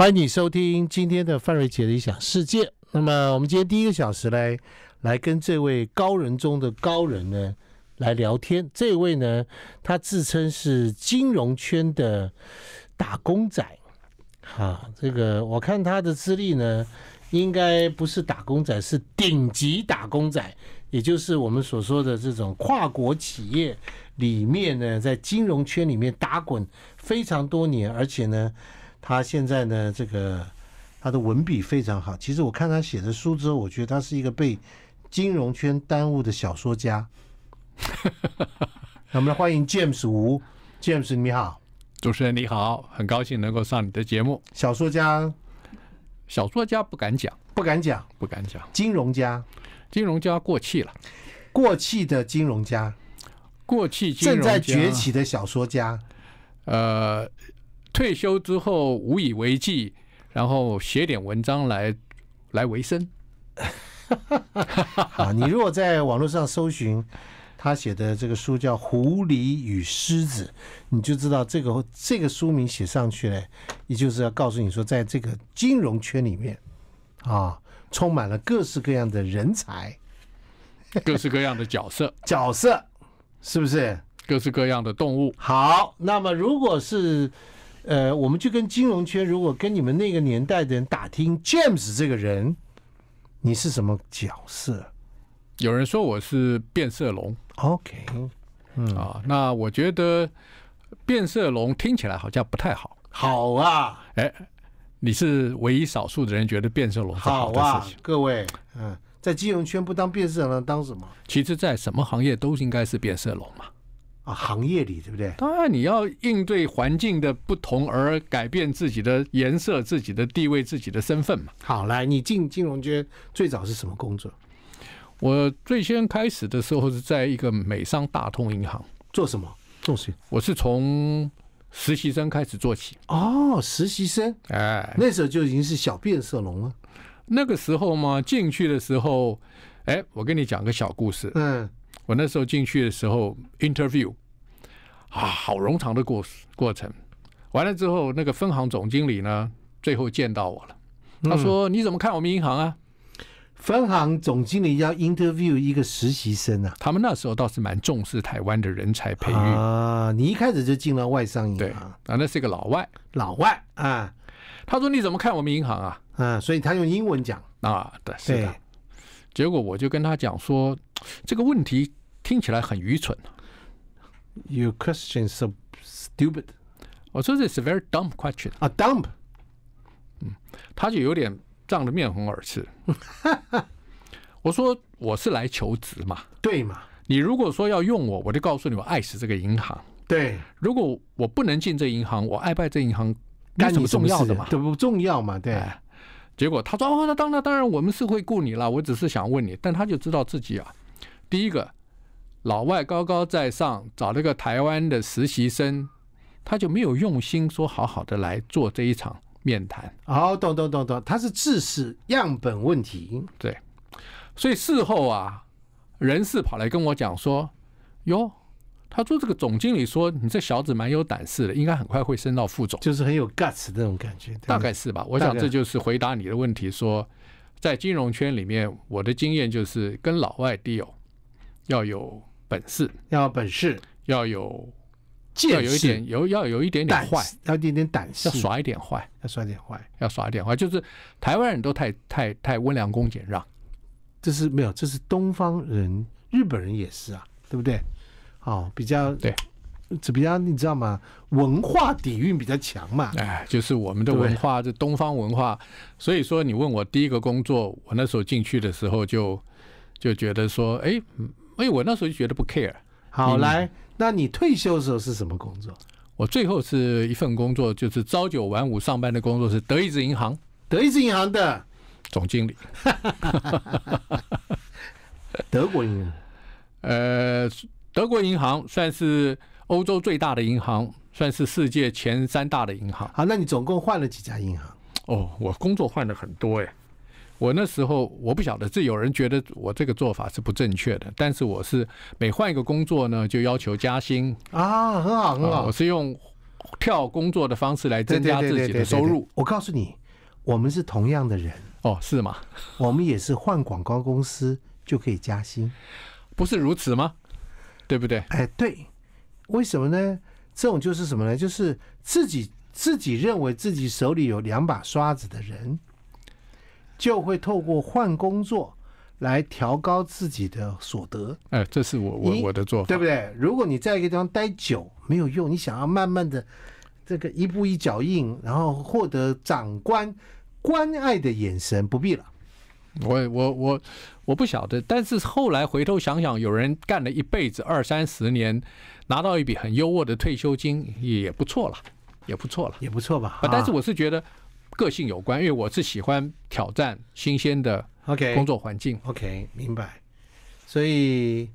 欢迎你收听今天的范瑞杰理想世界。那么，我们今天第一个小时来来跟这位高人中的高人呢来聊天。这位呢，他自称是金融圈的打工仔。哈，这个我看他的资历呢，应该不是打工仔，是顶级打工仔，也就是我们所说的这种跨国企业里面呢，在金融圈里面打滚非常多年，而且呢。他现在呢，这个他的文笔非常好。其实我看他写的书之后，我觉得他是一个被金融圈耽误的小说家。我们来欢迎 James 吴，James 你好，主持人你好，很高兴能够上你的节目。小说家，小说家不敢讲，不敢讲，不敢讲。金融家，金融家过气了，过气的金融家，过气金融正在崛起的小说家，呃。退休之后无以为继，然后写点文章来来维生。啊，你如果在网络上搜寻他写的这个书叫《狐狸与狮子》，你就知道这个这个书名写上去呢，也就是要告诉你说，在这个金融圈里面啊，充满了各式各样的人才，各式各样的角色，角色是不是？各式各样的动物。好，那么如果是。呃，我们就跟金融圈，如果跟你们那个年代的人打听 James 这个人，你是什么角色？有人说我是变色龙。OK，嗯啊，那我觉得变色龙听起来好像不太好。好啊，哎，你是唯一少数的人觉得变色龙好啊？各位，嗯，在金融圈不当变色龙当什么？其实在什么行业都应该是变色龙嘛。啊，行业里对不对？当然，你要应对环境的不同而改变自己的颜色、自己的地位、自己的身份嘛。好，来，你进金融圈最早是什么工作？我最先开始的时候是在一个美商大通银行做什么？做什么？我是从实习生开始做起。哦，实习生，哎，那时候就已经是小变色龙了。那个时候嘛，进去的时候，哎，我跟你讲个小故事。嗯。我那时候进去的时候，interview 啊，好冗长的过过程。完了之后，那个分行总经理呢，最后见到我了。他说：“你怎么看我们银行啊？”分行总经理要 interview 一个实习生啊。他们那时候倒是蛮重视台湾的人才培育啊。你一开始就进了外商银行啊，那是一个老外，老外啊。他说：“你怎么看我们银行啊？”嗯，所以他用英文讲啊，对，是的。结果我就跟他讲说，这个问题听起来很愚蠢。Your question is stupid. 我说 is 是 very dumb question. A dumb. 嗯，他就有点涨得面红耳赤。我说我是来求职嘛。对嘛？你如果说要用我，我就告诉你们，爱死这个银行。对。如果我不能进这银行，我爱不爱这银行干什么嘛？都不重要嘛？对。结果他说：“哦，那当然，当然，我们是会雇你了。我只是想问你。”但他就知道自己啊，第一个，老外高高在上，找了个台湾的实习生，他就没有用心说好好的来做这一场面谈。哦，懂懂懂懂，他是致试样本问题。对，所以事后啊，人事跑来跟我讲说：“哟。”他做这个总经理说：“你这小子蛮有胆识的，应该很快会升到副总。”就是很有 guts 那种感觉，大概是吧。我想这就是回答你的问题：说，在金融圈里面，我的经验就是跟老外 deal 要有本事，要有本事，要有要有一点有要有一点点坏，要一点点胆识，要耍一点坏，要耍一点坏，要耍一点坏。就是台湾人都太太太温良恭俭让，这是没有，这是东方人，日本人也是啊，对不对？哦，比较对，比较你知道吗？文化底蕴比较强嘛。哎，就是我们的文化，这东方文化。所以说，你问我第一个工作，我那时候进去的时候就就觉得说，哎，哎，我那时候就觉得不 care。好，来，那你退休的时候是什么工作？我最后是一份工作，就是朝九晚五上班的工作是德意志银行，德意志银行的总经理，德国银行，呃。德国银行算是欧洲最大的银行，算是世界前三大的银行。好，那你总共换了几家银行？哦，我工作换了很多哎。我那时候我不晓得，这有人觉得我这个做法是不正确的，但是我是每换一个工作呢，就要求加薪啊，很好很好。我是用跳工作的方式来增加自己的收入。我告诉你，我们是同样的人哦，是吗？我们也是换广告公司就可以加薪，不是如此吗？对不对？哎，对，为什么呢？这种就是什么呢？就是自己自己认为自己手里有两把刷子的人，就会透过换工作来调高自己的所得。哎，这是我我我的做法，对不对？如果你在一个地方待久没有用，你想要慢慢的这个一步一脚印，然后获得长官关爱的眼神，不必了。我我我我不晓得，但是后来回头想想，有人干了一辈子二三十年，拿到一笔很优渥的退休金，也不错啦，也不错啦，也不错吧。啊！但是我是觉得个性有关，因为我是喜欢挑战新鲜的 OK 工作环境 OK 明白，所以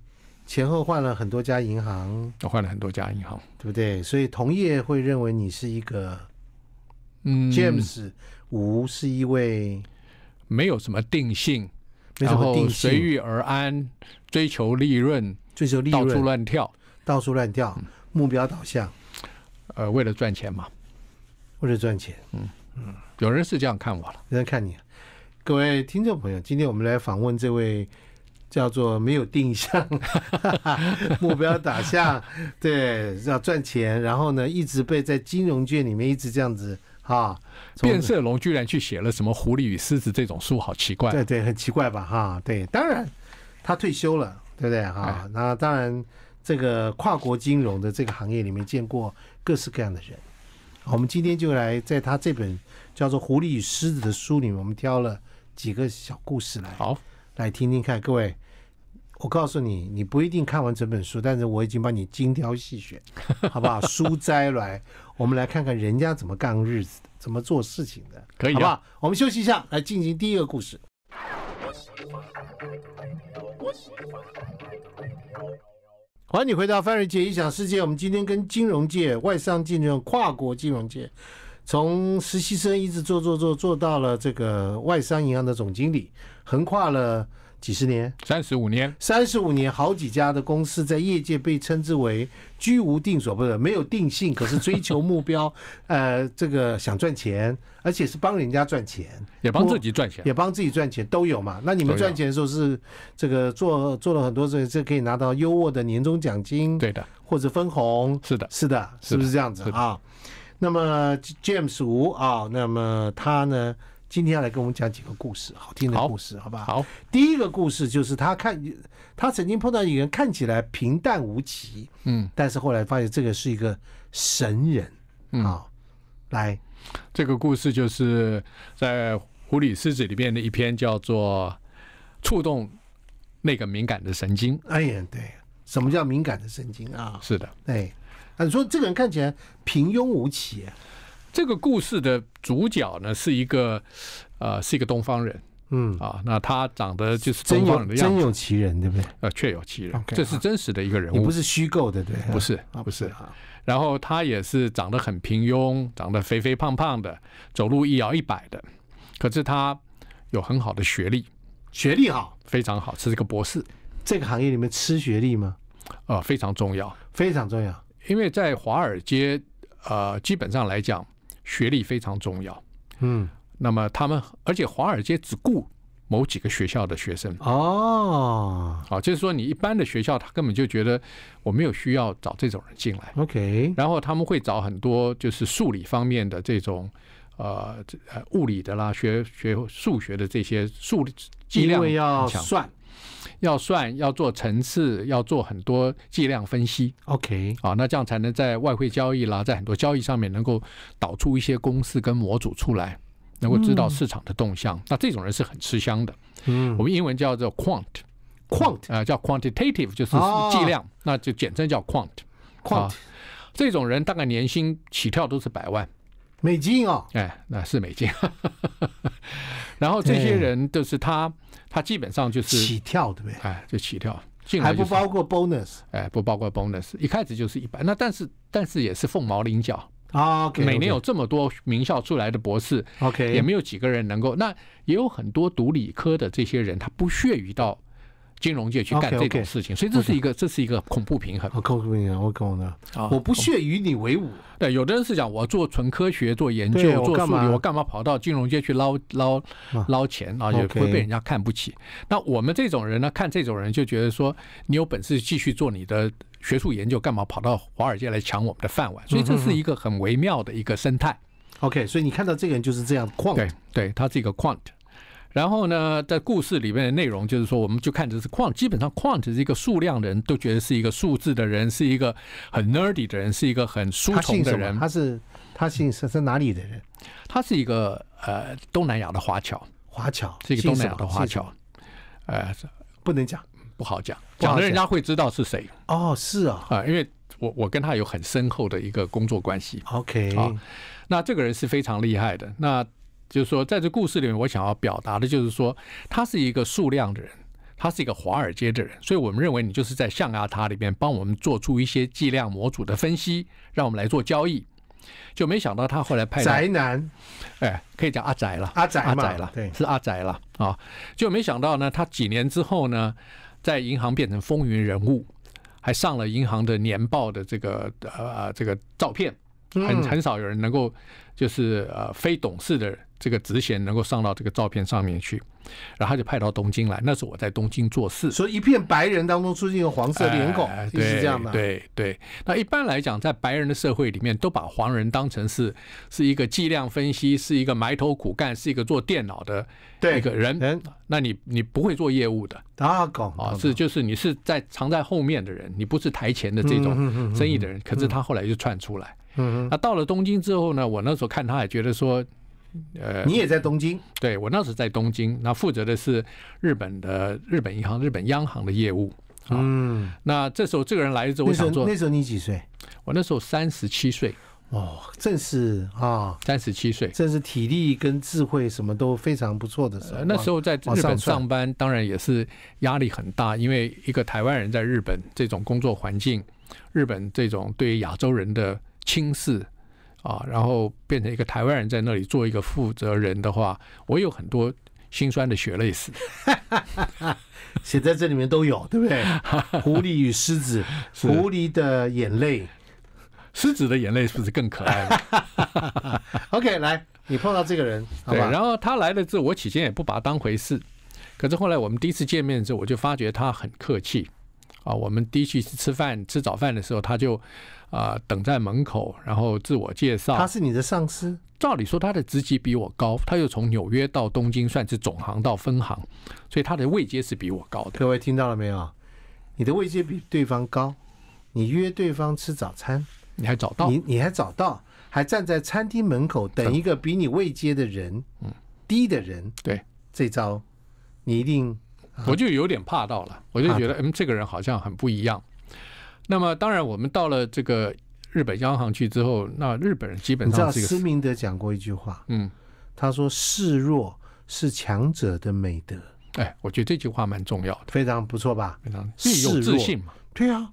前后换了很多家银行，我换了很多家银行，对不对？所以同业会认为你是一个嗯 James 吴是一位。没有什么定性，然后随遇而安，追求利润，追求利润，到处乱跳，到处乱跳，目标导向，呃，为了赚钱嘛，为了赚钱，嗯嗯，有人是这样看我了，有人看你，各位听众朋友，今天我们来访问这位叫做没有定向 目标导向，对，要赚钱，然后呢，一直被在金融界里面一直这样子。啊，变色龙居然去写了什么《狐狸与狮子》这种书，好奇怪！对对，很奇怪吧？哈，对，当然他退休了，对不对？哈，那当然，这个跨国金融的这个行业里面见过各式各样的人。我们今天就来在他这本叫做《狐狸与狮子》的书里面，我们挑了几个小故事来，好，来听听看，各位。我告诉你，你不一定看完整本书，但是我已经帮你精挑细选，好不好？书摘来，我们来看看人家怎么干日子的，怎么做事情的，可以，好不好？我们休息一下，来进行第一个故事。欢迎你回到范瑞杰一想世界。我们今天跟金融界、外商金融、跨国金融界，从实习生一直做做做做到了这个外商银行的总经理，横跨了。几十年，三十五年，三十五年，好几家的公司在业界被称之为居无定所，不是没有定性，可是追求目标，呃，这个想赚钱，而且是帮人家赚钱，也帮自己赚钱，也帮自己赚钱都有嘛。那你们赚钱的时候是这个做做了很多事，这可以拿到优渥的年终奖金，对的，或者分红，是的，是的，是不是这样子啊？那么 James 吴啊，那么他呢？今天要来跟我们讲几个故事，好听的故事，好吧？好，第一个故事就是他看，他曾经碰到一个人，看起来平淡无奇，嗯，但是后来发现这个是一个神人，嗯，好，来，这个故事就是在《狐狸狮子》里面的一篇，叫做“触动那个敏感的神经”。哎呀，对，什么叫敏感的神经啊？是的，哎，你说这个人看起来平庸无奇。这个故事的主角呢，是一个，呃，是一个东方人，嗯，啊，那他长得就是真有真有其人，对不对？呃，确有其人，这是真实的一个人物，不是虚构的，对，不是啊，不是啊。然后他也是长得很平庸，长得肥肥胖胖的，走路一摇一摆的，可是他有很好的学历，学历好，非常好，是一个博士。这个行业里面吃学历吗？啊，非常重要，非常重要，因为在华尔街，呃，基本上来讲。学历非常重要，嗯，那么他们，而且华尔街只雇某几个学校的学生，哦，好，就是说你一般的学校，他根本就觉得我没有需要找这种人进来，OK，然后他们会找很多就是数理方面的这种，呃，物理的啦，学学数学的这些数，计量要算。要算要做层次，要做很多计量分析，OK，啊，那这样才能在外汇交易啦，在很多交易上面能够导出一些公式跟模组出来，能够知道市场的动向。那这种人是很吃香的，嗯，我们英文叫做 quant，quant 啊，叫 quantitative 就是计量，那就简称叫 quant，quant 这种人大概年薪起跳都是百万。美金哦，哎，那是美金。然后这些人就是他，他基本上就是起跳，对不对？哎，就起跳，还不包括 bonus。哎，不包括 bonus，一开始就是一百。那但是但是也是凤毛麟角啊。每年有这么多名校出来的博士，OK，也没有几个人能够。那也有很多读理科的这些人，他不屑于到。金融界去干这种事情，所以这是一个，这是一个恐怖平衡。恐怖平衡，我我呢，我不屑与你为伍。对，有的人是讲我做纯科学、做研究、做数理，我干嘛跑到金融界去捞捞捞钱啊？也会被人家看不起。那我们这种人呢，看这种人就觉得说，你有本事继续做你的学术研究，干嘛跑到华尔街来抢我们的饭碗？所以这是一个很微妙的一个生态。OK，所以你看到这个人就是这样，矿对对，他是一个 quant。然后呢，在故事里面的内容就是说，我们就看着是 quant，基本上 quant 是一个数量的人，都觉得是一个数字的人，是一个很 nerdy 的人，是一个很书虫的人。他他是他姓是是哪里的人？他是一个呃东南亚的华侨。华侨，是东南亚的华侨。呃，不能讲，不好讲，讲了人家会知道是谁。哦，是啊。啊，因为我我跟他有很深厚的一个工作关系。OK。好，那这个人是非常厉害的。那就是说，在这故事里面，我想要表达的就是说，他是一个数量的人，他是一个华尔街的人，所以我们认为你就是在象牙塔里面帮我们做出一些计量模组的分析，让我们来做交易。就没想到他后来派宅男，哎，可以讲阿宅了，阿宅阿宅了，对，是阿宅了啊。就没想到呢，他几年之后呢，在银行变成风云人物，还上了银行的年报的这个呃这个照片，很很少有人能够就是呃非董事的人。这个直线能够上到这个照片上面去，然后就派到东京来。那时候我在东京做事，所以一片白人当中出现一个黄色脸孔，就是这样的。对对。那一般来讲，在白人的社会里面，都把黄人当成是是一个计量分析，是一个埋头苦干，是一个做电脑的一个人。那你你不会做业务的，他搞啊是就是你是在藏在后面的人，你不是台前的这种生意的人。可是他后来就窜出来。嗯嗯。那到了东京之后呢，我那时候看他也觉得说。呃，你也在东京？对，我那时在东京，那负责的是日本的日本银行、日本央行的业务。嗯，那这时候这个人来了之后，我想做。那时候你几岁？我那时候三十七岁。哦，正是啊，三十七岁，正是体力跟智慧什么都非常不错的。时候、那时候在日本上班，当然也是压力很大，因为一个台湾人在日本这种工作环境，日本这种对亚洲人的轻视。啊，然后变成一个台湾人在那里做一个负责人的话，我有很多心酸的血泪史，写在这里面都有，对不对？狐狸与狮子，狐狸的眼泪，狮子的眼泪是不是更可爱？OK，来，你碰到这个人，对，然后他来了之后，我起先也不把他当回事，可是后来我们第一次见面之后，我就发觉他很客气。啊，我们第一次吃饭吃早饭的时候，他就。啊，等在门口，然后自我介绍。他是你的上司？照理说，他的职级比我高。他又从纽约到东京，算是总行到分行，所以他的位阶是比我高的。各位听到了没有？你的位阶比对方高，你约对方吃早餐，你还找到你，你还找到，还站在餐厅门口等一个比你位阶的人，嗯，低的人。对，这招你一定，我就有点怕到了，我就觉得，嗯，这个人好像很不一样。那么当然，我们到了这个日本央行去之后，那日本人基本上是。你知道明德讲过一句话，嗯，他说“示弱是强者的美德”。哎，我觉得这句话蛮重要的。非常不错吧？非常有自信嘛。对啊，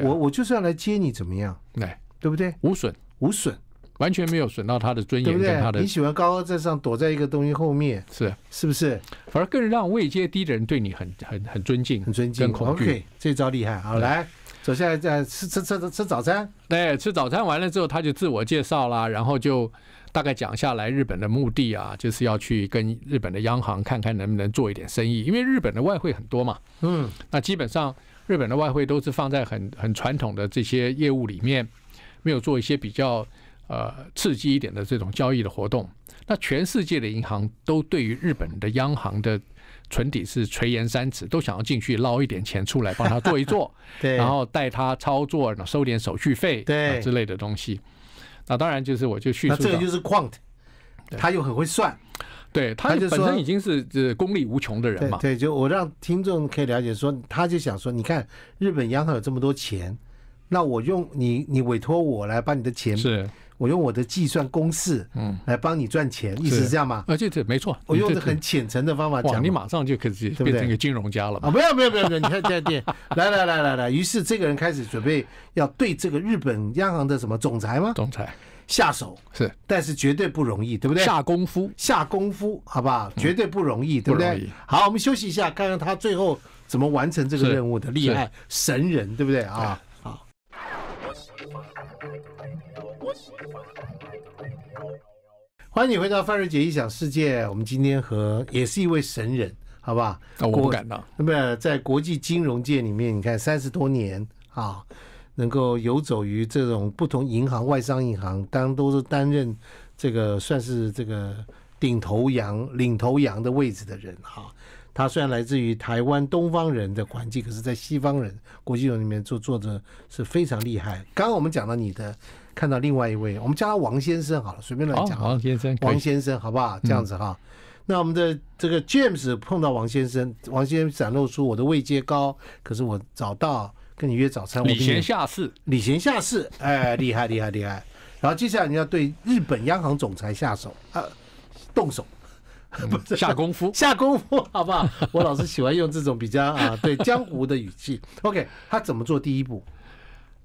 我我就是要来接你，怎么样？对，对不对？无损，无损，完全没有损到他的尊严跟他的。你喜欢高高在上，躲在一个东西后面，是是不是？反而更让位阶低的人对你很很很尊敬，很尊敬，恐惧。这招厉害好来。首先在在吃吃吃吃早餐，对，吃早餐完了之后，他就自我介绍啦，然后就大概讲下来日本的目的啊，就是要去跟日本的央行看看能不能做一点生意，因为日本的外汇很多嘛，嗯，那基本上日本的外汇都是放在很很传统的这些业务里面，没有做一些比较。呃，刺激一点的这种交易的活动，那全世界的银行都对于日本的央行的存底是垂涎三尺，都想要进去捞一点钱出来帮他做一做，对，然后带他操作收点手续费，对，之类的东西。那当然就是我就叙述，那个就是 Quant，他又很会算，对他本身已经是这功力无穷的人嘛。对，就我让听众可以了解说，他就想说，你看日本央行有这么多钱，那我用你，你委托我来把你的钱是。我用我的计算公式，嗯，来帮你赚钱，意思是这样吗？啊，这这没错。我用的很浅层的方法讲，你马上就可以变成一个金融家了嘛？啊，没有没有没有你看这样对，来来来来来，于是这个人开始准备要对这个日本央行的什么总裁吗？总裁下手是，但是绝对不容易，对不对？下功夫，下功夫，好不好？绝对不容易，对不对？好，我们休息一下，看看他最后怎么完成这个任务的，厉害神人，对不对啊？好。欢迎你回到范瑞杰异想世界。我们今天和也是一位神人，好不好？我不敢当。那么在国际金融界里面，你看三十多年啊，能够游走于这种不同银行、外商银行，当然都是担任这个算是这个顶头羊、领头羊的位置的人哈。他虽然来自于台湾东方人的环境，可是，在西方人国际人里面做做的是非常厉害。刚刚我们讲到你的。看到另外一位，我们叫他王先生好了，随便来讲。王先生，王先生，好不好？这样子哈。那我们的这个 James 碰到王先生，王先生展露出我的位阶高，可是我找到跟你约早餐。礼贤下士，礼贤下士，哎，厉害，厉害，厉害。然后接下来你要对日本央行总裁下手，动手，下功夫，下功夫，好不好？我老是喜欢用这种比较啊，对江湖的语气。OK，他怎么做第一步？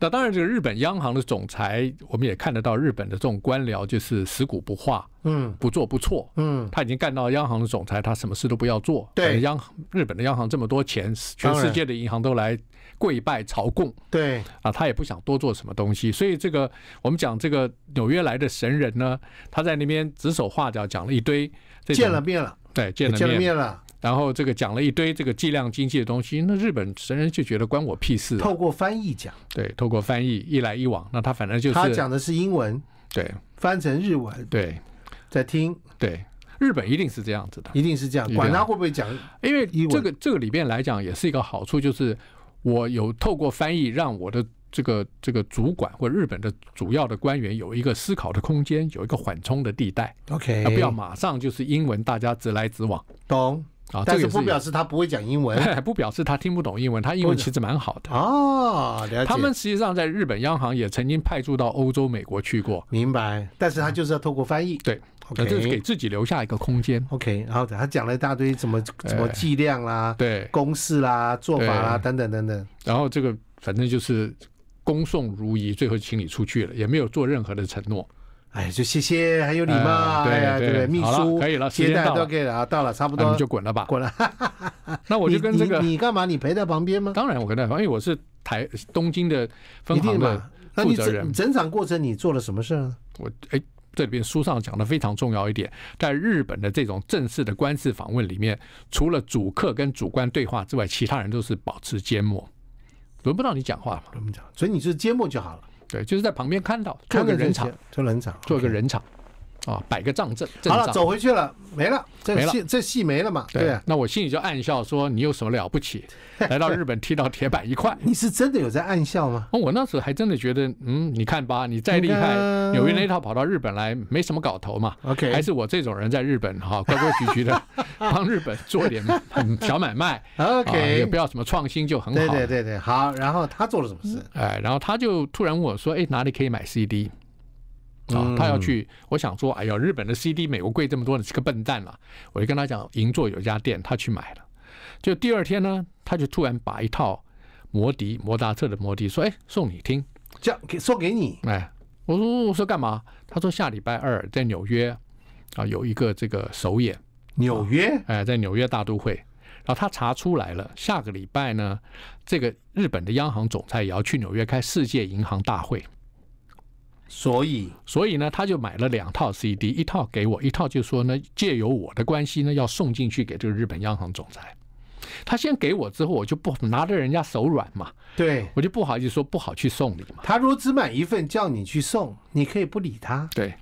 那当然，这个日本央行的总裁，我们也看得到日本的这种官僚就是死骨不化，嗯，不做不错，嗯，他已经干到央行的总裁，他什么事都不要做。对，央日本的央行这么多钱，全世界的银行都来跪拜朝贡，对，啊，他也不想多做什么东西。所以这个我们讲这个纽约来的神人呢，他在那边指手画脚讲了一堆，见了面了，对，见了面了。然后这个讲了一堆这个计量经济的东西，那日本神人就觉得关我屁事。透过翻译讲，对，透过翻译一来一往，那他反正就是他讲的是英文，对，翻成日文，对，在听，对，日本一定是这样子的，一定是这样，管他会不会讲，因为这个这个里边来讲也是一个好处，就是我有透过翻译让我的这个这个主管或日本的主要的官员有一个思考的空间，有一个缓冲的地带，OK，不要马上就是英文，大家直来直往，懂。啊，但是不表示他不会讲英文，还 不表示他听不懂英文，他英文其实蛮好的。哦，了解。他们实际上在日本央行也曾经派驻到欧洲、美国去过。明白，但是他就是要透过翻译。对，就是给自己留下一个空间。OK，然后他讲了一大堆怎么怎么计量啦，对，公式啦、做法啦等等等等。然后这个反正就是恭送如仪，最后请你出去了，也没有做任何的承诺。哎，就谢谢，很有礼貌。哎，对秘书可以了，接待都可以了，啊，到了，差不多你就滚了吧，滚了。那我就跟这个，你干嘛？你陪在旁边吗？当然我跟在旁边，因为我是台东京的分行的负责人。那你整整场过程你做了什么事啊？我哎，这里边书上讲的非常重要一点，在日本的这种正式的官司访问里面，除了主客跟主观对话之外，其他人都是保持缄默，轮不到你讲话嘛，轮不讲，所以你就缄默就好了。对，就是在旁边看到，做个人场，做人场，做个人场。啊，摆个仗阵，好了，走回去了，没了，没了，这戏没了嘛？对。那我心里就暗笑说：“你有什么了不起？来到日本踢到铁板一块。”你是真的有在暗笑吗？哦？我那时候还真的觉得，嗯，你看吧，你再厉害，纽约那套跑到日本来，没什么搞头嘛。OK，还是我这种人在日本哈，规规矩矩的 帮日本做点小买卖。OK，也不要什么创新就很好。对对对对，好。然后他做了什么事？哎，然后他就突然问我说：“哎，哪里可以买 CD？” 啊，他要去，我想说，哎呀，日本的 CD 美国贵这么多，你是个笨蛋了。我就跟他讲，银座有家店，他去买了。就第二天呢，他就突然把一套摩笛、摩达特的摩笛说，哎，送你听，这样给说给你。哎，我说我说干嘛？他说下礼拜二在纽约啊有一个这个首演。纽约？哎，在纽约大都会。然后他查出来了，下个礼拜呢，这个日本的央行总裁也要去纽约开世界银行大会。所以，所以呢，他就买了两套 CD，一套给我，一套就说呢，借由我的关系呢，要送进去给这个日本央行总裁。他先给我之后，我就不拿着人家手软嘛。对，我就不好意思说不好去送礼嘛。他如果只买一份叫你去送，你可以不理他。对，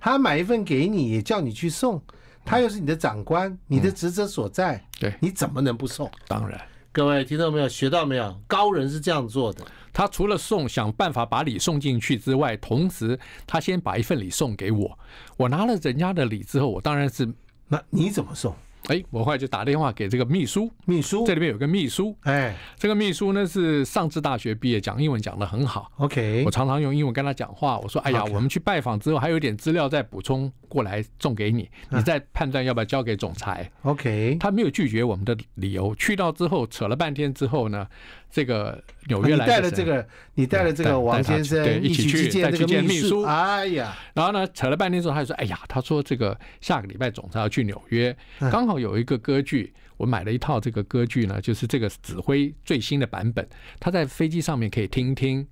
他买一份给你，叫你去送，他又是你的长官，你的职责所在。对，你怎么能不送？当然。各位听到没有？学到没有？高人是这样做的。他除了送，想办法把礼送进去之外，同时他先把一份礼送给我。我拿了人家的礼之后，我当然是那你怎么送？哎，我后来就打电话给这个秘书，秘书这里面有个秘书，哎，这个秘书呢是上次大学毕业，讲英文讲得很好，OK，我常常用英文跟他讲话，我说，哎呀，我们去拜访之后，还有点资料再补充过来送给你，你再判断要不要交给总裁，OK，他没有拒绝我们的理由，去到之后扯了半天之后呢。这个纽约来的，你带了这个，你带了这个王先生一起去见去见秘书。哎呀，然后呢，扯了半天之后，他就说：“哎呀，他说这个下个礼拜总裁要去纽约，刚好有一个歌剧，我买了一套这个歌剧呢，就是这个指挥最新的版本，他在飞机上面可以听听。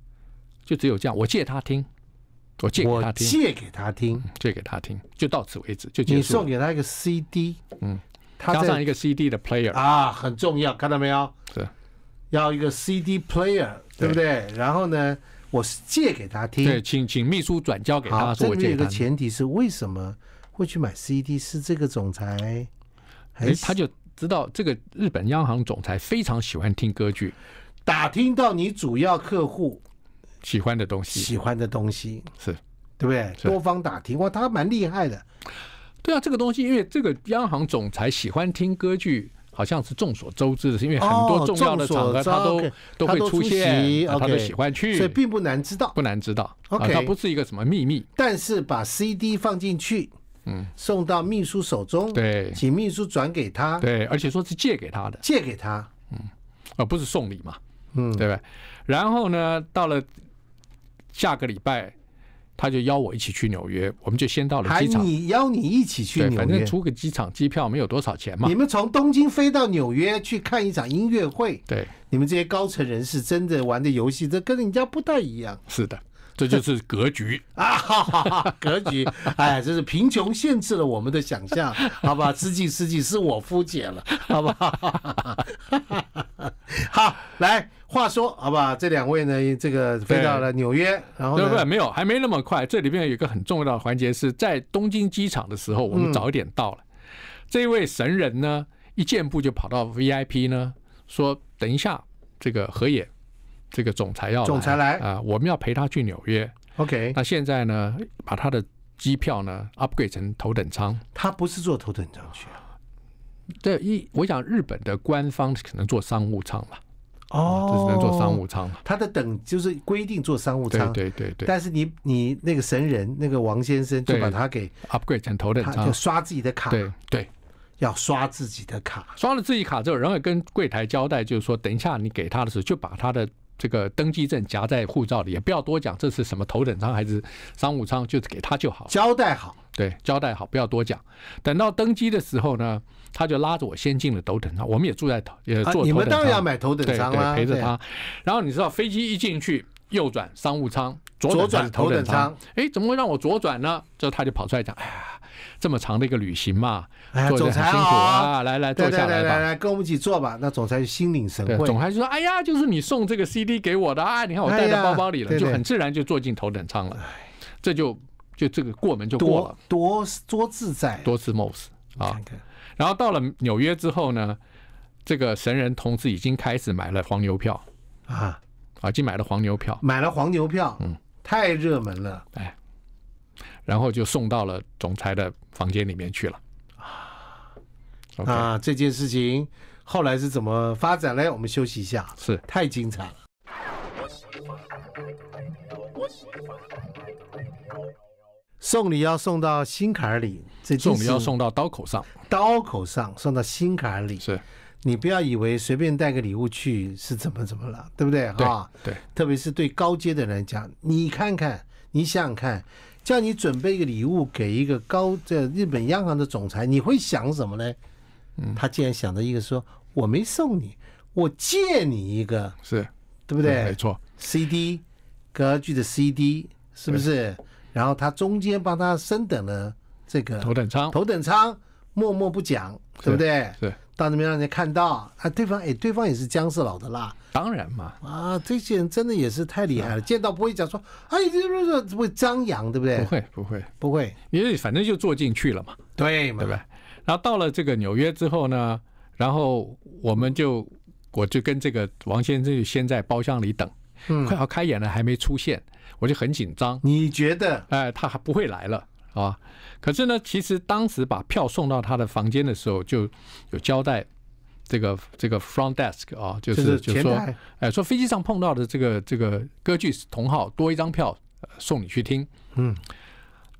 就只有这样，我借他听，我借给他听，借给他听，借给他听，就到此为止，就结束。你送给他一个 CD，嗯，加上一个 CD 的 player 啊，很重要，看到没有？是。”要一个 CD player，对不对？然后呢，我是借给他听。对，请请秘书转交给他。这里有个前提是，为什么会去买 CD？是这个总裁？哎，他就知道这个日本央行总裁非常喜欢听歌剧，打听到你主要客户喜欢的东西，喜欢的东西是，对不对？多方打听哇，他蛮厉害的。对啊，这个东西，因为这个央行总裁喜欢听歌剧。好像是众所周知的，是因为很多重要的场合他都都会出席，他都喜欢去，所以并不难知道，不难知道。OK，它不是一个什么秘密。但是把 CD 放进去，嗯，送到秘书手中，对，请秘书转给他，对，而且说是借给他的，借给他，嗯，而不是送礼嘛，嗯，对吧？然后呢，到了下个礼拜。他就邀我一起去纽约，我们就先到了机场。你邀你一起去纽约，出个机场机票没有多少钱嘛。你们从东京飞到纽约去看一场音乐会，对，你们这些高层人士真的玩的游戏，这跟人家不太一样。是的。这就是格局 啊，格局！哎，这是贫穷限制了我们的想象，好吧？刺激，刺激，是我肤浅了，好吧？好，来，话说，好吧？这两位呢，这个飞到了纽约，然后对不对？没有，还没那么快。这里边有一个很重要的环节，是在东京机场的时候，我们早一点到了。这位神人呢，一箭步就跑到 VIP 呢，说：“等一下，这个河野这个总裁要总裁来啊，我们要陪他去纽约。OK，那现在呢，把他的机票呢 upgrade 成头等舱。他不是坐头等舱去啊？对，一我想日本的官方可能坐商务舱吧。哦，就是能坐商务舱。他的等，就是规定坐商务舱。对对对对。但是你你那个神人那个王先生就把他给 upgrade 成头等舱，就刷自己的卡。对对，要刷自己的卡。刷了自己卡之后，然后跟柜台交代，就是说等一下你给他的时候，就把他的。这个登记证夹在护照里，也不要多讲，这是什么头等舱还是商务舱，就给他就好，交代好。对，交代好，不要多讲。等到登机的时候呢，他就拉着我先进了头等舱，我们也住在头，也坐头等舱。你们当然要买头等舱啊，陪着他。然后你知道飞机一进去，右转商务舱，左左转头等舱。哎，怎么会让我左转呢？这他就跑出来讲，哎呀。这么长的一个旅行嘛，哎，总裁辛苦啊！来来坐下来吧，来来跟我们一起坐吧。那总裁心领神会，总裁就说：“哎呀，就是你送这个 CD 给我的啊！你看我带在包包里了，就很自然就坐进头等舱了。这就就这个过门就过了，多多自在，多次 m o s t 啊！然后到了纽约之后呢，这个神人同志已经开始买了黄牛票啊啊，已经买了黄牛票，买了黄牛票，嗯，太热门了，哎。”然后就送到了总裁的房间里面去了啊！那这件事情后来是怎么发展嘞？我们休息一下，是太精彩了。送礼要送到心坎里，这送礼要送到刀口上，刀口上送到心坎里。是你不要以为随便带个礼物去是怎么怎么了，对不对？哈，对，特别是对高阶的人讲，你看看，你想想看。叫你准备一个礼物给一个高，这日本央行的总裁，你会想什么呢？嗯，他竟然想到一个说，我没送你，我借你一个，是，对不对？没错，C D，格局的 C D，是不是？然后他中间帮他升等了这个头等舱，头等舱默默不讲，对不对？对。到那边让人家看到啊，对方哎，对方也是姜尸老的啦，当然嘛啊，这些人真的也是太厉害了，见到不会讲说，哎，这不是？不会张扬，对不对？不会，不会，不会，因为反正就坐进去了嘛，对嘛，对吧？然后到了这个纽约之后呢，然后我们就，我就跟这个王先生先在包厢里等，嗯，快要开演了，还没出现，我就很紧张。你觉得？哎，他还不会来了。啊！可是呢，其实当时把票送到他的房间的时候，就有交代这个这个 front desk 啊，就是就说，哎，说飞机上碰到的这个这个歌剧同号多一张票送你去听。嗯。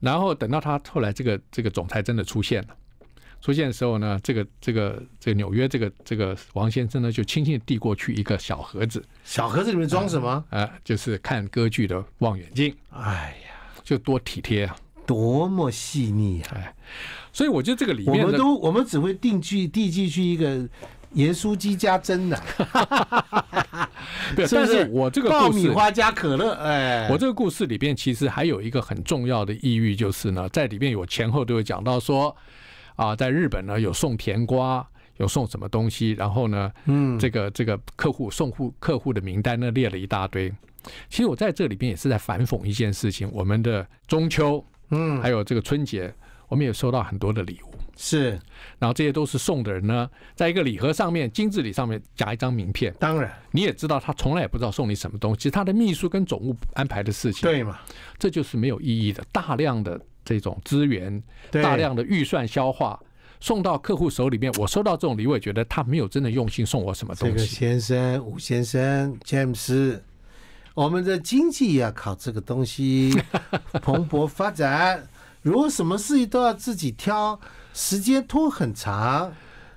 然后等到他后来这个这个总裁真的出现了，出现的时候呢，这个这个这个纽约这个这个王先生呢，就轻轻递过去一个小盒子，小盒子里面装什么？哎，就是看歌剧的望远镜。哎呀，就多体贴啊！多么细腻啊！所以我觉得这个里面，我们都我们只会定居递进去一个盐酥鸡加蒸的，对。但是我这个爆米花加可乐，哎，我这个故事里边其实还有一个很重要的意义，就是呢，在里边我前后都有讲到说啊，在日本呢有送甜瓜，有送什么东西，然后呢，嗯，这个这个客户送户客户的名单呢列了一大堆。其实我在这里边也是在反讽一件事情，我们的中秋。嗯，还有这个春节，我们也收到很多的礼物。是，然后这些都是送的人呢，在一个礼盒上面，金字礼上面夹一张名片。当然，你也知道，他从来也不知道送你什么东西，他的秘书跟总务安排的事情。对嘛？这就是没有意义的，大量的这种资源，大量的预算消化送到客户手里面。我收到这种礼物，觉得他没有真的用心送我什么东西。这个先生，吴先生，James。我们的经济也要靠这个东西 蓬勃发展。如果什么事情都要自己挑，时间拖很长。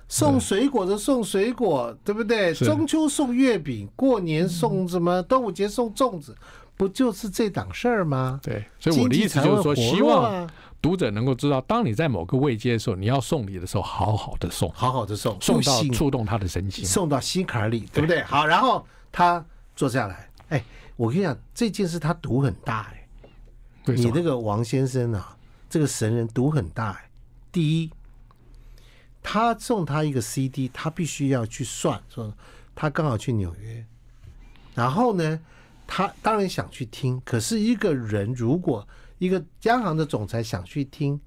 送水果的送水果，对不对？中秋送月饼，过年送什么？端午节送粽子，不就是这档事儿吗？对，所以我的意思就是说，希望读者能够知道，当你在某个位阶的时候，你要送礼的时候，好好的送，好好的送，送到触动他的神经，送到心坎里，对不对？好，然后他坐下来，哎。我跟你讲这件事，他赌很大哎。你那个王先生啊，这个神人赌很大哎。第一，他送他一个 CD，他必须要去算，说他刚好去纽约。然后呢，他当然想去听。可是一个人，如果一个央行的总裁想去听，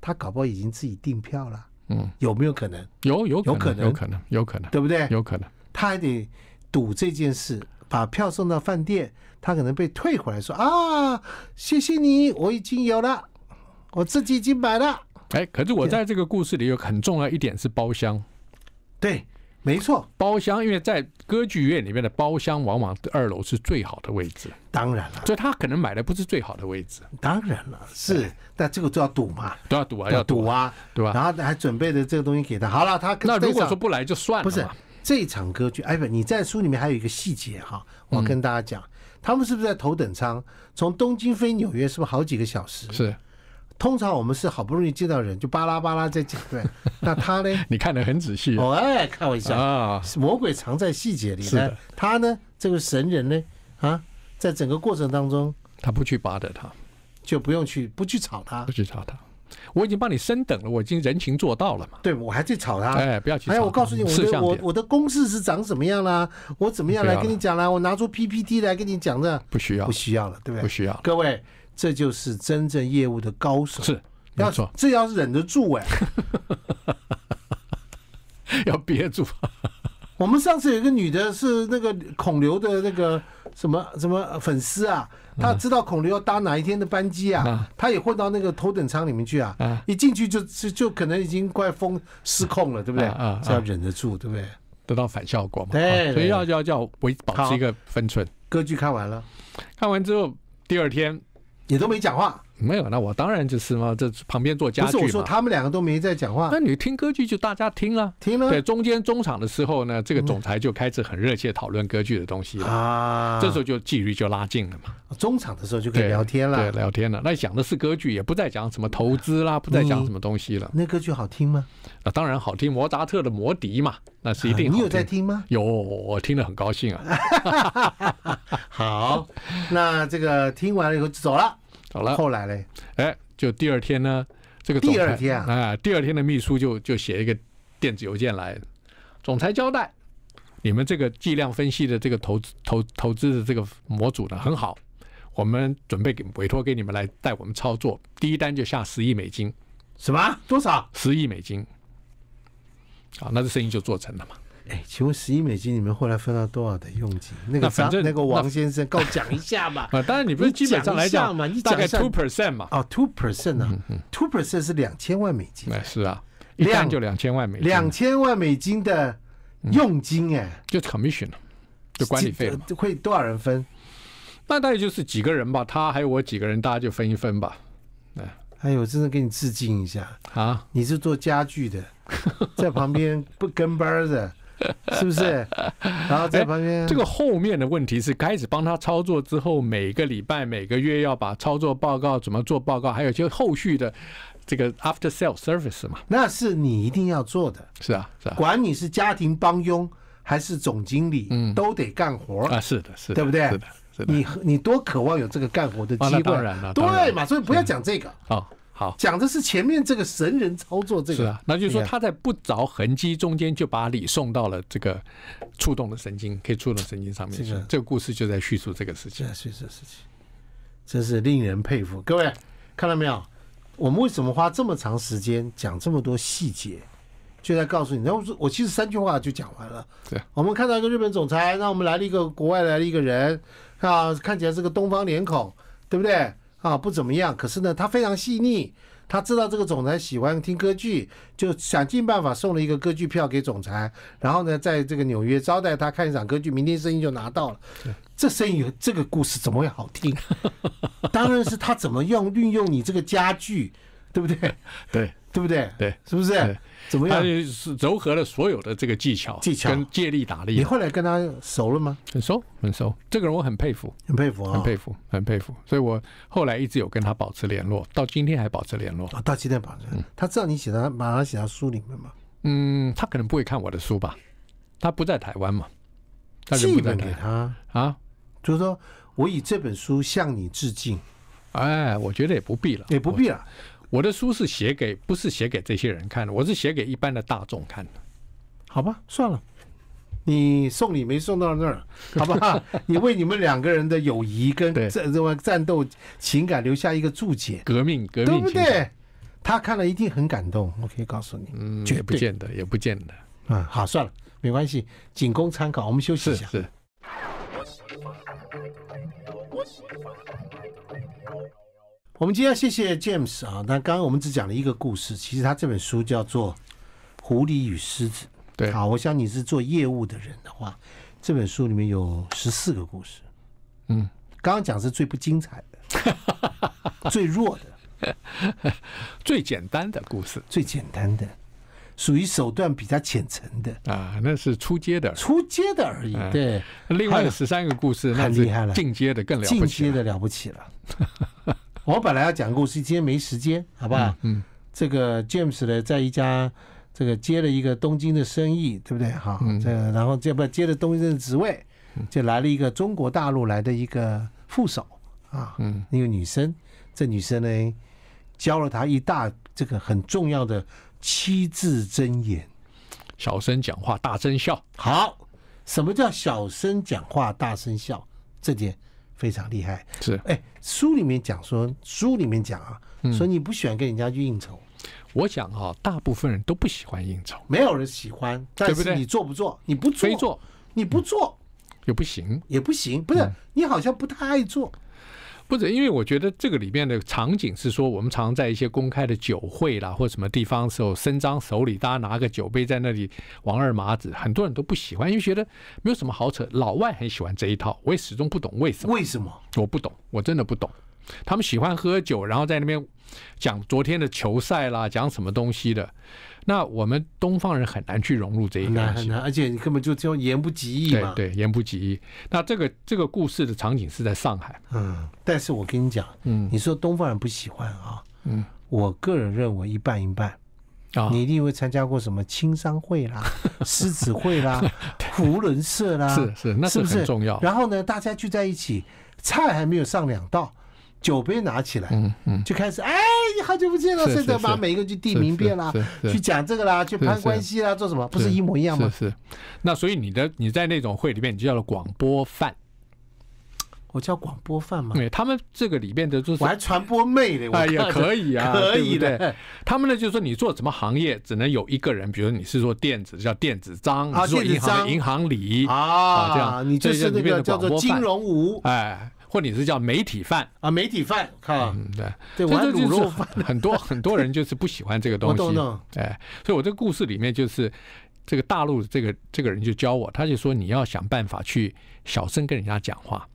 他搞不好已经自己订票了。嗯，有没有可能？有，有，可能，有可能，有可能，对不对？有可能。他还得赌这件事。把票送到饭店，他可能被退回来说：“啊，谢谢你，我已经有了，我自己已经买了。”哎，可是我在这个故事里有很重要一点是包厢。对，没错，包厢，因为在歌剧院里面的包厢往往二楼是最好的位置。当然了，所以他可能买的不是最好的位置。当然了，是，但这个都要赌嘛，都要赌啊，要赌啊，对吧？然后还准备的这个东西给他。好了，他那如果说不来就算了。不是。这场歌剧，哎不，你在书里面还有一个细节哈，我跟大家讲，他们是不是在头等舱从东京飞纽约，是不是好几个小时？是。通常我们是好不容易见到人，就巴拉巴拉在讲，对。那他呢？你看得很仔细。哦，哎，开玩笑啊，魔鬼藏在细节里面。他呢，这个神人呢，啊，在整个过程当中，他不去巴的，他，就不用去不去吵他，不去吵他。我已经帮你升等了，我已经人情做到了嘛。对，我还去炒他。哎，不要去。哎，我告诉你，我的我我的公式是长什么样啦？我怎么样来跟你讲啦？我拿出 PPT 来跟你讲的。不需要，不需要了，对不对？不需要。各位，这就是真正业务的高手。是，要说这要是忍得住哎，要憋住。我们上次有一个女的，是那个孔刘的那个什么什么粉丝啊。他知道孔刘要搭哪一天的班机啊，他也混到那个头等舱里面去啊，一进去就就就可能已经快疯失控了，对不对？啊，要忍得住，对不对？得到反效果嘛，对，所以要要要维保持一个分寸。歌剧看完了，看完之后第二天也都没讲话。没有，那我当然就是嘛，这旁边做家具不是说他们两个都没在讲话。那你听歌剧就大家听了，听了。对，中间中场的时候呢，这个总裁就开始很热切讨论歌剧的东西了。啊。这时候就纪律就拉近了嘛。中场的时候就可以聊天了，对，聊天了。那讲的是歌剧，也不再讲什么投资啦，不再讲什么东西了。那歌剧好听吗？那当然好听，莫扎特的《魔笛》嘛，那是一定。你有在听吗？有，我听得很高兴啊。好，那这个听完了以后就走了。好了，后来嘞，哎，就第二天呢，这个第二天啊，哎，第二天的秘书就就写一个电子邮件来，总裁交代，你们这个计量分析的这个投资投投资的这个模组呢很好，我们准备给委托给你们来带我们操作，第一单就下十亿美金，什么多少？十亿美金，好，那这生意就做成了嘛。哎，请问十亿美金你们后来分到多少的佣金？那个反正那个王先生告讲一下嘛？啊，当然你不是基本上来讲嘛？你大概 two percent 嘛？哦，two percent 呢？two percent 是两千万美金。哎，是啊，两就两千万美两千万美金的佣金哎，就 commission 就管理费会多少人分？那大概就是几个人吧？他还有我几个人，大家就分一分吧。哎，哎呦，真的给你致敬一下啊！你是做家具的，在旁边不跟班的。是不是？然后在旁边。这个后面的问题是，开始帮他操作之后，每个礼拜、每个月要把操作报告怎么做报告，还有就后续的这个 after sales e r v i c e 嘛。那是你一定要做的。是啊，是啊。管你是家庭帮佣还是总经理，嗯，都得干活啊。是的，是。的，对不对？是的，是的。你你多渴望有这个干活的机会，当然了，对嘛？所以不要讲这个。好。好，讲的是前面这个神人操作这个，是啊，那就是说他在不着痕迹中间就把你送到了这个触动的神经，可以触动神经上面。这个这个故事就在叙述这个事情，叙述事情，真是令人佩服。各位看到没有？我们为什么花这么长时间讲这么多细节，就在告诉你。然后我其实三句话就讲完了。对，我们看到一个日本总裁，让我们来了一个国外来了一个人，啊，看起来是个东方脸孔，对不对？啊，不怎么样。可是呢，他非常细腻，他知道这个总裁喜欢听歌剧，就想尽办法送了一个歌剧票给总裁。然后呢，在这个纽约招待他看一场歌剧，明天生意就拿到了。这生意，这个故事怎么会好听？当然是他怎么用运用你这个家具，对不对？对。对不对？对，是不是？怎么样？是糅合了所有的这个技巧，技巧跟借力打力。你后来跟他熟了吗？很熟，很熟。这个人我很佩服，很佩服，啊、很佩服，很佩服。所以我后来一直有跟他保持联络，到今天还保持联络。到今天保持。他知道你写他，马上写他书里面吗？嗯，他可能不会看我的书吧？他不在台湾嘛？他寄本给他啊？就是说我以这本书向你致敬。哎，我觉得也不必了，也不必了。我的书是写给，不是写给这些人看的，我是写给一般的大众看的。好吧，算了，你送礼没送到那儿，好吧？你为你们两个人的友谊跟这这战斗情感留下一个注解，革命革命，对不对？他看了一定很感动，我可以告诉你，嗯，也不见得，也不见得。嗯，好，算了，没关系，仅供参考。我们休息一下。是。我们今天谢谢 James 啊！那刚刚我们只讲了一个故事，其实他这本书叫做《狐狸与狮子》。对，好，我想你是做业务的人的话，这本书里面有十四个故事。嗯，刚刚讲是最不精彩的，最弱的，最简单的故事，最简单的，属于手段比较浅层的啊，那是出街的，出街的而已。对，另外的十三个故事那厉害了，进阶的更了，进阶的了不起了。我本来要讲故事，今天没时间，好不好？嗯，这个 James 呢，在一家这个接了一个东京的生意，对不对？好，这然后这不接了东京的职位，就来了一个中国大陆来的一个副手啊，嗯，一个女生，这女生呢教了他一大这个很重要的七字真言：小声讲话，大声笑。好，什么叫小声讲话，大声笑？这点。非常厉害，是哎，书里面讲说，书里面讲啊，说你不喜欢跟人家去应酬，我想哈，大部分人都不喜欢应酬，没有人喜欢，但是你做不做？你不做，非做，你不做，也不行，也不行，不是你好像不太爱做。不是，因为我觉得这个里面的场景是说，我们常在一些公开的酒会啦，或什么地方时候伸张手里，大家拿个酒杯在那里，王二麻子，很多人都不喜欢，因为觉得没有什么好扯。老外很喜欢这一套，我也始终不懂为什么，为什么我不懂，我真的不懂。他们喜欢喝酒，然后在那边讲昨天的球赛啦，讲什么东西的。那我们东方人很难去融入这一件很难，而且你根本就叫言不及义嘛。对，言不及义。那这个这个故事的场景是在上海。嗯，但是我跟你讲，嗯，你说东方人不喜欢啊，嗯，我个人认为一半一半。啊，你一定会参加过什么青商会啦、狮子会啦、胡伦社啦，是是，那是很重要。然后呢，大家聚在一起，菜还没有上两道。酒杯拿起来，嗯嗯，就开始哎，你好久不见了，现在把每一个就地名变了，去讲这个啦，去攀关系啦，做什么？不是一模一样吗？是。那所以你的你在那种会里面，你就叫做广播饭。我叫广播饭嘛，对，他们这个里面的就。我还传播妹的。哎，呀，可以啊，可以的。他们呢就是说你做什么行业只能有一个人，比如你是做电子，叫电子张；你做银行银行里啊，这样你就是那个叫做金融无。哎。或你是叫媒体饭啊，媒体饭，哈，对，对，我这肉饭，很多很多人就是不喜欢这个东西。我哎，所以我这个故事里面就是这个大陆这个这个人就教我，他就说你要想办法去小声跟人家讲话。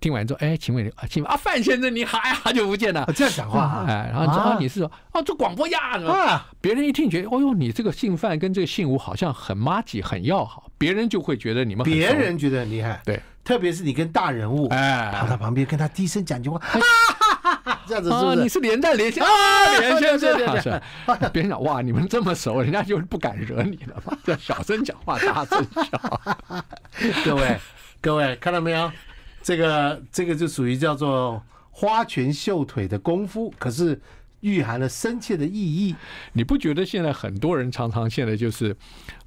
听完之后，哎，请问，请问，啊，范先生你好，哎，好久不见了。这样讲话，哎，然后然后你是说，哦，这广播呀什么？别人一听觉得，哦哟，你这个姓范跟这个姓吴好像很默吉，很要好，别人就会觉得你们别人觉得很厉害。对。特别是你跟大人物，哎，跑到旁边跟他低声讲句话，这样子是不是？你是连带连线啊，连线对对别人想哇，你们这么熟，人家就是不敢惹你了吧？叫小声讲话，大声笑。各位各位，看到没有？这个这个就属于叫做花拳绣腿的功夫，可是。蕴含了深切的意义。你不觉得现在很多人常常现在就是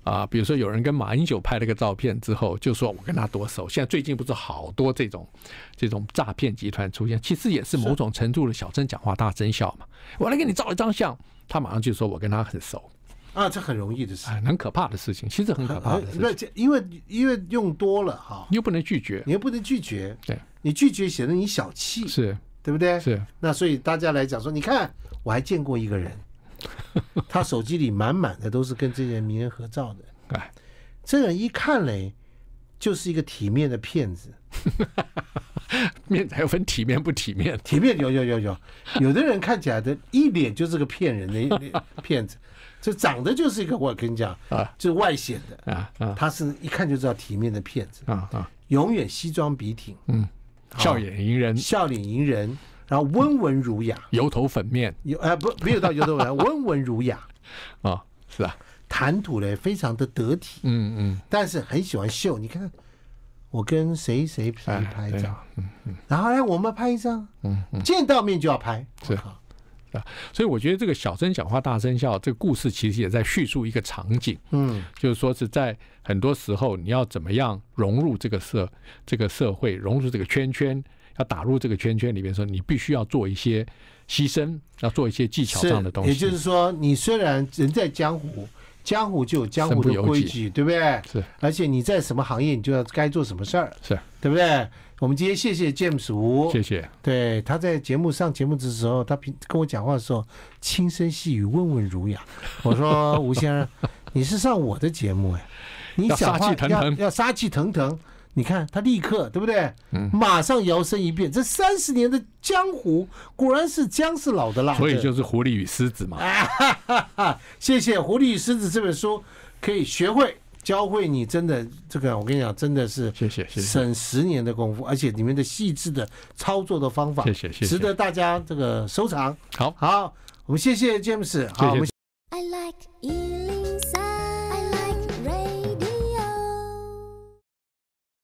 啊，比如说有人跟马英九拍了个照片之后，就说我跟他多熟。现在最近不是好多这种这种诈骗集团出现，其实也是某种程度的小真讲话大真笑嘛。我来给你照一张相，他马上就说我跟他很熟啊，这很容易的事，很可怕的事情，其实很可怕的。情。因为因为用多了哈，你又不能拒绝，你又不能拒绝，对你拒绝显得你小气，是对不对？是。那所以大家来讲说，你看。我还见过一个人，他手机里满满的都是跟这些名人合照的。哎，这样一看嘞，就是一个体面的骗子。面还要分体面不体面？体面有有有有，有的人看起来的一脸就是个骗人的 骗子，这长得就是一个我跟你讲啊，就是外显的啊，他是一看就知道体面的骗子啊啊，永远西装笔挺，嗯，笑脸迎人，笑脸迎人。然后温文儒雅，油头粉面，有啊不没有到油头粉面，温文儒雅啊，是啊，谈吐呢非常的得体，嗯嗯，但是很喜欢秀。你看我跟谁谁谁拍照，嗯嗯，然后来我们拍一张，嗯嗯，见到面就要拍，是啊。所以我觉得这个小声讲话大声笑，这个故事其实也在叙述一个场景，嗯，就是说是在很多时候你要怎么样融入这个社这个社会，融入这个圈圈。要打入这个圈圈里面，说你必须要做一些牺牲，要做一些技巧上的东西。也就是说，你虽然人在江湖，江湖就有江湖的规矩，对不对？是。而且你在什么行业，你就要该做什么事儿，是对不对？我们今天谢谢 James 吴，谢谢。对，他在节目上节目的时候，他平跟我讲话的时候，轻声细语，温文儒雅。我说 吴先生，你是上我的节目哎，你杀气腾腾，要杀气腾腾。你看他立刻，对不对？马上摇身一变，这三十年的江湖，果然是姜是老的辣。所以就是狐狸与狮子嘛。谢谢《狐狸与狮子》这本书，可以学会教会你，真的这个我跟你讲，真的是，谢谢，省十年的功夫，而且里面的细致的操作的方法，谢谢，值得大家这个收藏。好好，我们谢谢 James，好，我们。